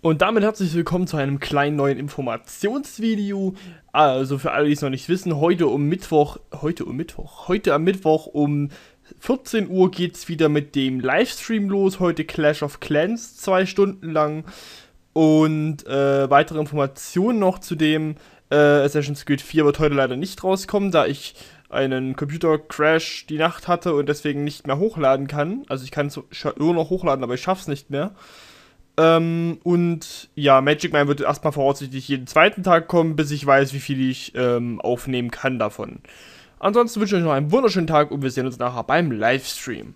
Und damit herzlich willkommen zu einem kleinen neuen Informationsvideo. Also für alle, die es noch nicht wissen, heute um Mittwoch, heute um Mittwoch, heute am Mittwoch um 14 Uhr geht es wieder mit dem Livestream los. Heute Clash of Clans, zwei Stunden lang. Und äh, weitere Informationen noch zu dem äh, Assassin's Creed 4 wird heute leider nicht rauskommen, da ich einen Computercrash die Nacht hatte und deswegen nicht mehr hochladen kann. Also ich kann es nur noch hochladen, aber ich schaff's nicht mehr. Ähm, und ja, Magic Man wird erstmal voraussichtlich jeden zweiten Tag kommen, bis ich weiß, wie viel ich ähm, aufnehmen kann davon. Ansonsten wünsche ich euch noch einen wunderschönen Tag und wir sehen uns nachher beim Livestream.